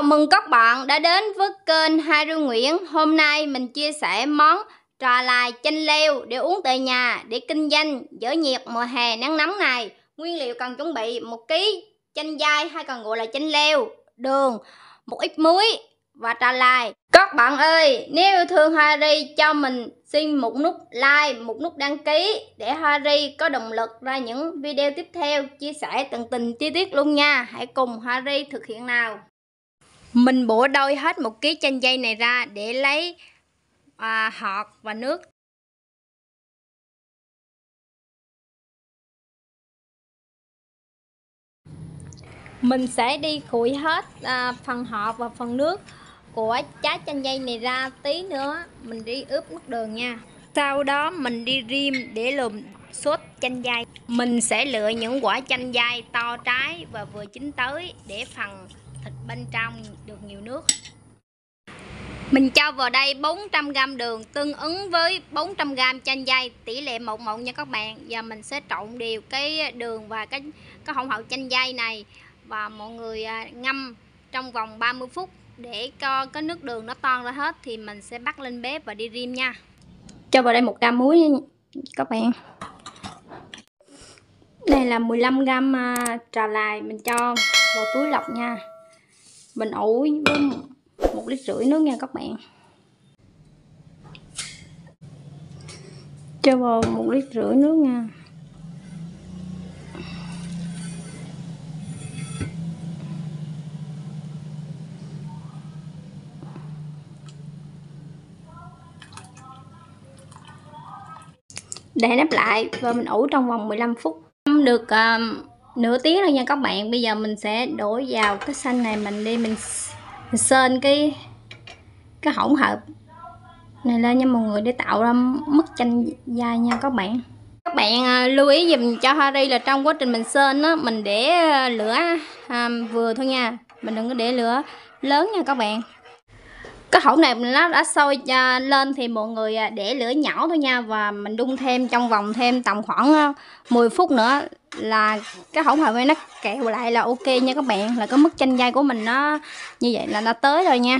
Chào mừng các bạn đã đến với kênh Hai Rương Nguyễn. Hôm nay mình chia sẻ món trà lài chanh leo để uống tại nhà để kinh doanh giữa nhiệt mùa hè nắng nóng này. Nguyên liệu cần chuẩn bị một ký chanh dai hay còn gọi là chanh leo, đường, một ít muối và trà lài Các bạn ơi, nếu yêu thương Harry cho mình xin một nút like, một nút đăng ký để Harry có động lực ra những video tiếp theo chia sẻ tận tình chi tiết luôn nha. Hãy cùng Harry thực hiện nào. Mình bổ đôi hết một ký chanh dây này ra để lấy à, hột và nước. Mình sẽ đi khuổi hết à, phần hạt và phần nước của trái chanh dây này ra tí nữa mình đi ướp nước đường nha. Sau đó mình đi rim để lùm sốt chanh dây. Mình sẽ lựa những quả chanh dây to trái và vừa chín tới để phần thịt bên trong được nhiều nước mình cho vào đây 400g đường tương ứng với 400g chanh dây tỷ lệ 1 1 nha các bạn Giờ mình sẽ trộn đều cái đường và cái cái hỗn hợp chanh dây này Và mọi người à, ngâm trong vòng 30 phút để cho cái nước đường nó toan ra hết Thì mình sẽ bắt lên bếp và đi rim nha Cho vào đây 1g muối nha các bạn Đây là 15g à, trà lại mình cho vào túi lọc nha bình ủi với một lít rưỡi nước nha các bạn cho vào một lít rưỡi nước nha để nắp lại và mình ủ trong vòng 15 phút được uh, nửa tiếng rồi nha các bạn bây giờ mình sẽ đổ vào cái xanh này mình đi mình, mình sơn cái cái hỗn hợp này lên nha mọi người để tạo ra mức chanh dai nha các bạn các bạn à, lưu ý dùm cho Harry là trong quá trình mình sơn á mình để à, lửa à, vừa thôi nha mình đừng có để lửa lớn nha các bạn cái hỗn này nó đã sôi à, lên thì mọi người à, để lửa nhỏ thôi nha và mình đun thêm trong vòng thêm tầm khoảng 10 à, phút nữa là cái hỗn hợp này nó kẹo lại là ok nha các bạn là cái mức chanh dây của mình nó như vậy là nó tới rồi nha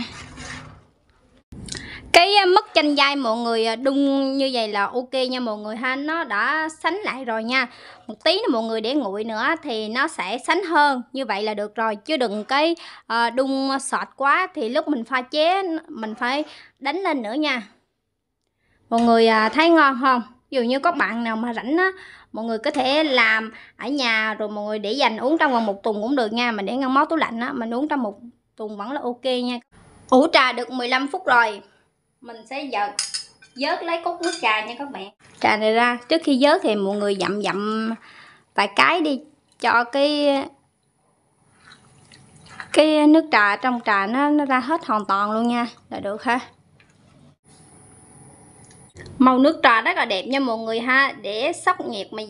cái à, mức tranh dai mọi người à, đun như vậy là ok nha mọi người ha nó đã sánh lại rồi nha một tí nữa mọi người để nguội nữa thì nó sẽ sánh hơn như vậy là được rồi chứ đừng cái uh, à, đun sọt quá thì lúc mình pha chế mình phải đánh lên nữa nha mọi người uh, thấy ngon không dù như các bạn nào mà rảnh á mọi người có thể làm ở nhà rồi mọi người để dành uống trong vòng một tuần cũng được nha mình để ngăn máu tủ lạnh á mình uống trong một tuần vẫn là ok nha ủ trà được 15 phút rồi mình sẽ giật dớt lấy cốt nước trà nha các bạn trà này ra trước khi dớt thì mọi người dặm dặm vài cái đi cho cái cái nước trà trong trà nó, nó ra hết hoàn toàn luôn nha là được ha màu nước trà rất là đẹp nha mọi người ha để sóc nhiệt mà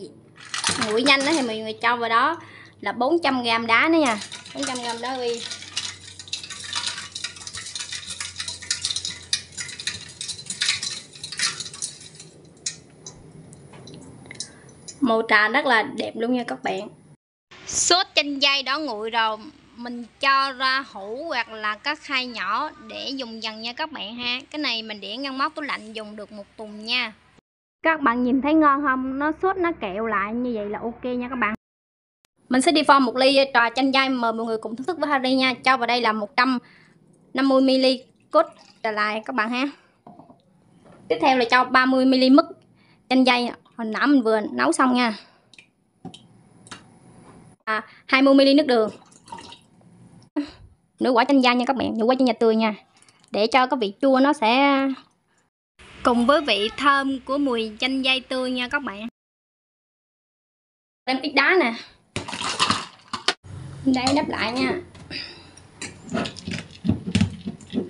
nguội nhanh đó thì mọi người cho vào đó là 400g đá nữa nha 400g đá uy màu trà rất là đẹp luôn nha các bạn sốt chanh dây đã nguội rồi mình cho ra hũ hoặc là các khay nhỏ để dùng dần nha các bạn ha cái này mình để ngăn móc tủ lạnh dùng được một tuần nha các bạn nhìn thấy ngon không nó sốt nó kẹo lại như vậy là ok nha các bạn mình sẽ đi pha một ly trà chanh dây mời mọi người cùng thưởng thức với Harry nha cho vào đây là 150 ml cốt trà lại các bạn ha tiếp theo là cho 30 ml mứt chanh dây còn nãy mình vừa nấu xong nha. À, 20 ml nước đường. Nửa quả chanh da nha các bạn, nửa quả chanh da tươi nha. Để cho cái vị chua nó sẽ cùng với vị thơm của mùi chanh dây tươi nha các bạn. Đem ít đá nè. Đây đắp lại nha.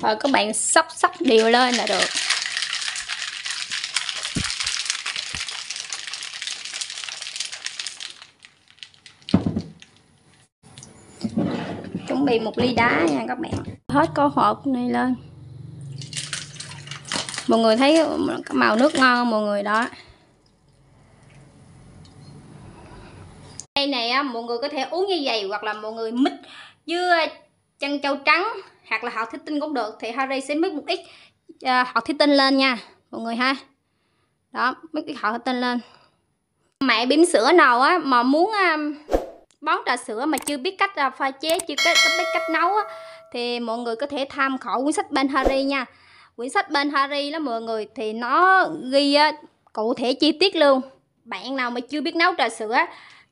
Rồi các bạn sắp sắp đều lên là được. liền một ly đá nha các bạn hết có hộp này lên mọi người thấy màu nước ngon không mọi người đó đây này á mọi người có thể uống như vậy hoặc là mọi người mít dưa chân châu trắng hoặc là họ thích tinh cũng được thì Harry sẽ mít một ít ờ, họ thích tinh lên nha mọi người ha đó mít ít họ thích tinh lên mẹ bím sữa nào á mà muốn món trà sữa mà chưa biết cách à, pha chế chưa cách, biết cách nấu á, thì mọi người có thể tham khảo quyển sách bên Harry nha quyển sách bên Harry đó mọi người thì nó ghi cụ thể chi tiết luôn bạn nào mà chưa biết nấu trà sữa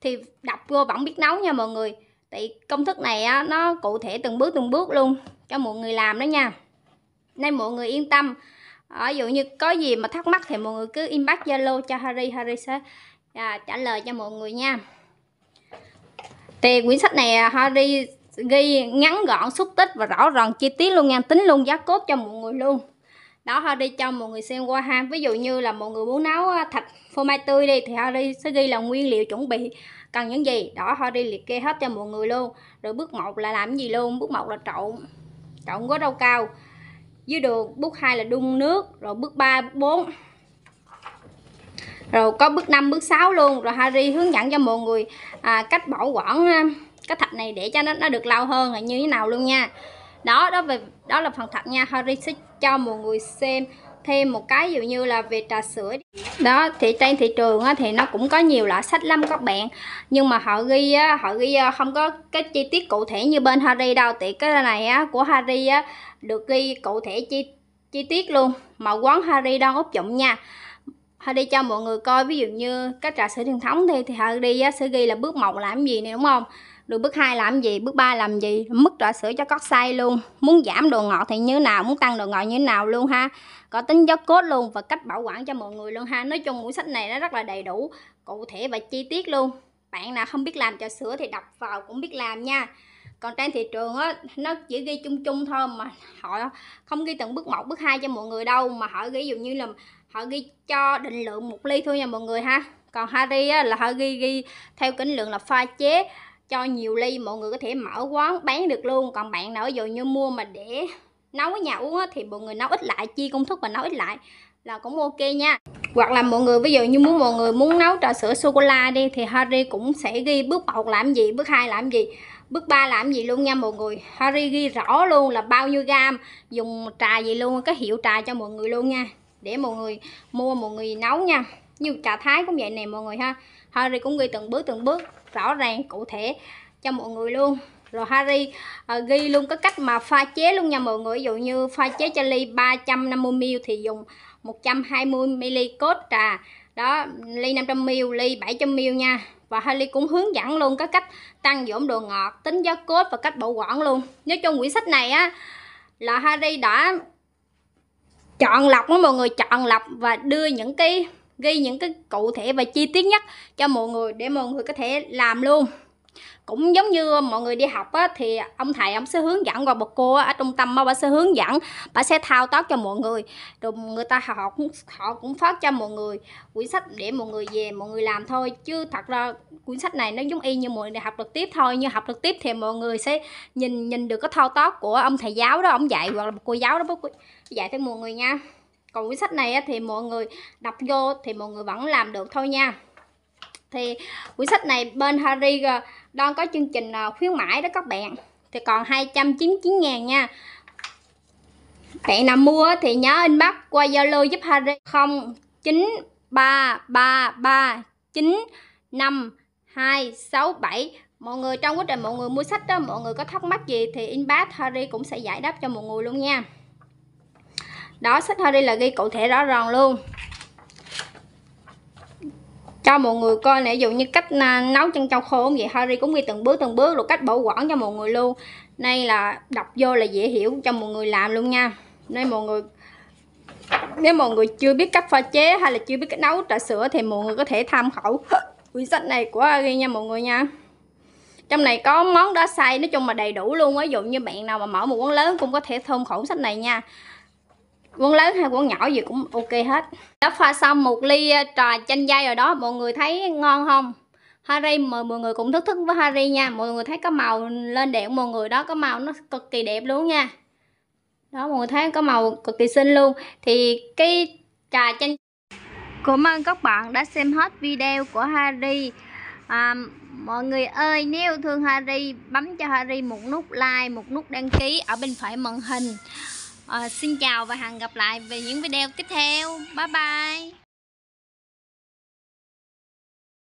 thì đọc vô vẫn biết nấu nha mọi người tại công thức này á, nó cụ thể từng bước từng bước luôn cho mọi người làm đó nha nên mọi người yên tâm ở ờ, dụ như có gì mà thắc mắc thì mọi người cứ inbox zalo cho Harry Harry sẽ à, trả lời cho mọi người nha thì quyển sách này à, Harry ghi ngắn gọn xúc tích và rõ ràng chi tiết luôn nha tính luôn giá cốt cho mọi người luôn đó Harry cho mọi người xem qua ha ví dụ như là mọi người muốn nấu à, thịt phô mai tươi đi thì Harry sẽ ghi là nguyên liệu chuẩn bị cần những gì đó Harry liệt kê hết cho mọi người luôn rồi bước một là làm gì luôn bước một là trộn trộn có rau cao dưới đường bước hai là đun nước rồi bước ba bước bốn rồi có bước 5 bước 6 luôn rồi Harry hướng dẫn cho mọi người à, cách bảo quản à, cái thạch này để cho nó nó được lâu hơn là như thế nào luôn nha đó đó về đó là phần thạch nha Harry sẽ cho mọi người xem thêm một cái dụ như là về trà sữa đó thì trên thị trường á, thì nó cũng có nhiều loại sách lắm các bạn nhưng mà họ ghi á, họ ghi à, không có cái chi tiết cụ thể như bên Harry đâu thì cái này á, của Harry á, được ghi cụ thể chi chi tiết luôn mà quán Harry đang áp dụng nha Họ đi cho mọi người coi ví dụ như cách trà sữa truyền thống thì thì họ đi á, sẽ ghi là bước một làm gì này đúng không? Rồi bước 2 làm gì, bước 3 làm gì, mức trà sữa cho cót say luôn. Muốn giảm đồ ngọt thì như nào, muốn tăng đồ ngọt như nào luôn ha. Có tính giáo cốt luôn và cách bảo quản cho mọi người luôn ha. Nói chung cuốn sách này nó rất là đầy đủ, cụ thể và chi tiết luôn. Bạn nào không biết làm trà sữa thì đọc vào cũng biết làm nha còn trên thị trường á nó chỉ ghi chung chung thôi mà họ không ghi từng bước một bước hai cho mọi người đâu mà họ ghi dụ như là họ ghi cho định lượng một ly thôi nha mọi người ha còn Harry á, là họ ghi ghi theo kính lượng là pha chế cho nhiều ly mọi người có thể mở quán bán được luôn còn bạn nào ví dụ như mua mà để nấu ở nhà uống á, thì mọi người nấu ít lại chia công thức và nấu ít lại là cũng ok nha hoặc là mọi người ví dụ như muốn mọi người muốn nấu trà sữa sô cô la đi thì Harry cũng sẽ ghi bước một làm gì bước hai làm gì bước ba làm gì luôn nha mọi người Harry ghi rõ luôn là bao nhiêu gam dùng trà gì luôn cái hiệu trà cho mọi người luôn nha để mọi người mua mọi người nấu nha như trà thái cũng vậy nè mọi người ha Harry cũng ghi từng bước từng bước rõ ràng cụ thể cho mọi người luôn rồi Harry uh, ghi luôn cái cách mà pha chế luôn nha mọi người ví dụ như pha chế cho ly 350ml thì dùng 120ml cốt trà đó ly 500ml ly 700ml nha và Harley cũng hướng dẫn luôn các cách tăng dưỡng đồ ngọt tính giá cốt và cách bảo quản luôn nói trong quyển sách này á là Harry đã chọn lọc đó mọi người chọn lọc và đưa những cái ghi những cái cụ thể và chi tiết nhất cho mọi người để mọi người có thể làm luôn cũng giống như mọi người đi học á, thì ông thầy ông sẽ hướng dẫn và bà cô ở trung tâm bà sẽ hướng dẫn bà sẽ thao tác cho mọi người rồi người ta họ cũng họ cũng phát cho mọi người quyển sách để mọi người về mọi người làm thôi chứ thật ra quyển sách này nó giống y như mọi người học trực tiếp thôi như học trực tiếp thì mọi người sẽ nhìn nhìn được cái thao tác của ông thầy giáo đó ông dạy hoặc là cô giáo đó bác dạy cho mọi người nha còn quyển sách này thì mọi người đọc vô thì mọi người vẫn làm được thôi nha thì quyển sách này bên Harry ờ, đang có chương trình ờ, khuyến mãi đó các bạn thì còn 299 ngàn nha bạn nào mua thì nhớ inbox qua Zalo giúp Harry 09333 95267 mọi người trong quá trình mọi người mua sách đó mọi người có thắc mắc gì thì inbox Harry cũng sẽ giải đáp cho mọi người luôn nha đó sách Harry là ghi cụ thể rõ ràng luôn cho mọi người coi nè ví dụ như cách à, nấu chân trâu khô vậy Harry cũng ghi từng bước từng bước rồi cách bảo quản cho mọi người luôn nay là đọc vô là dễ hiểu cho mọi người làm luôn nha nên mọi người nếu mọi người chưa biết cách pha chế hay là chưa biết cách nấu trà sữa thì mọi người có thể tham khảo quyển sách này của Harry nha mọi người nha trong này có món đá xay nói chung mà đầy đủ luôn ví dụ như bạn nào mà mở một quán lớn cũng có thể thơm khẩu sách này nha Quấn lớn hay quấn nhỏ gì cũng ok hết Đã pha xong một ly ờ, trà chanh dây rồi đó Mọi người thấy ngon không? Harry mời mọi người cũng thức thức với Harry nha Mọi người thấy có màu lên đèn mọi người đó có màu nó cực kỳ đẹp luôn nha Đó mọi người thấy có màu cực kỳ xinh luôn Thì cái trà chanh Cảm ơn các bạn đã xem hết video của Harry à, Mọi người ơi nếu thương Harry bấm cho Harry một nút like, một nút đăng ký ở bên phải màn hình Ờ, xin chào và hẹn gặp lại về những video tiếp theo bye bye